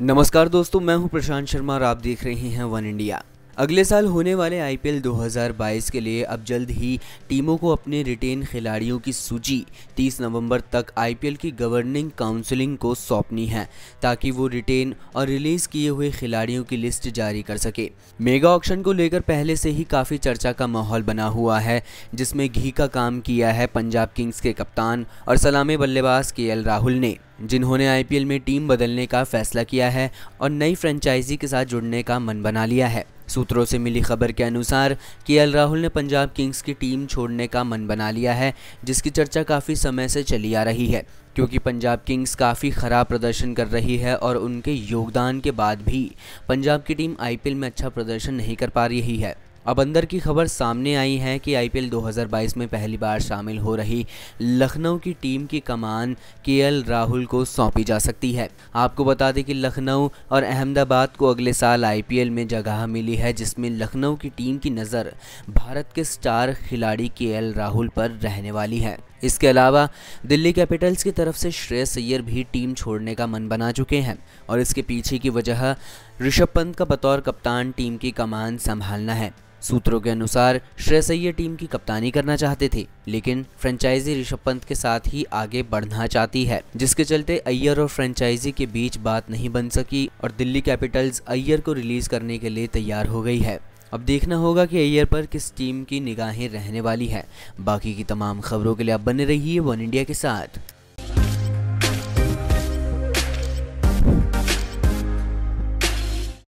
नमस्कार दोस्तों मैं हूं प्रशांत शर्मा और आप देख रहे हैं वन इंडिया अगले साल होने वाले आईपीएल 2022 के लिए अब जल्द ही टीमों को अपने रिटेन खिलाड़ियों की सूची 30 नवंबर तक आईपीएल की गवर्निंग काउंसिलिंग को सौंपनी है ताकि वो रिटेन और रिलीज किए हुए खिलाड़ियों की लिस्ट जारी कर सके मेगा ऑक्शन को लेकर पहले से ही काफ़ी चर्चा का माहौल बना हुआ है जिसमें घी का काम किया है पंजाब किंग्स के कप्तान और सलामी बल्लेबाज के राहुल ने जिन्होंने आईपीएल में टीम बदलने का फैसला किया है और नई फ्रेंचाइजी के साथ जुड़ने का मन बना लिया है सूत्रों से मिली खबर के अनुसार के राहुल ने पंजाब किंग्स की टीम छोड़ने का मन बना लिया है जिसकी चर्चा काफ़ी समय से चली आ रही है क्योंकि पंजाब किंग्स काफ़ी ख़राब प्रदर्शन कर रही है और उनके योगदान के बाद भी पंजाब की टीम आईपीएल में अच्छा प्रदर्शन नहीं कर पा रही है अब अंदर की खबर सामने आई है कि आईपीएल 2022 में पहली बार शामिल हो रही लखनऊ की टीम की कमान केएल राहुल को सौंपी जा सकती है आपको बता दें कि लखनऊ और अहमदाबाद को अगले साल आईपीएल में जगह मिली है जिसमें लखनऊ की टीम की नज़र भारत के स्टार खिलाड़ी के राहुल पर रहने वाली है इसके अलावा दिल्ली कैपिटल्स की तरफ से श्रेयस अय्यर भी टीम छोड़ने का मन बना चुके हैं और इसके पीछे की वजह ऋषभ पंत का बतौर कप्तान टीम की कमान संभालना है सूत्रों के अनुसार श्रेयस अय्यर टीम की कप्तानी करना चाहते थे लेकिन फ्रेंचाइजी ऋषभ पंत के साथ ही आगे बढ़ना चाहती है जिसके चलते अय्यर और फ्रेंचाइजी के बीच बात नहीं बन सकी और दिल्ली कैपिटल्स अय्यर को रिलीज करने के लिए तैयार हो गई है अब देखना होगा कि एयर पर किस टीम की निगाहें रहने वाली है बाकी की तमाम खबरों के लिए आप बने रहिए वन इंडिया के साथ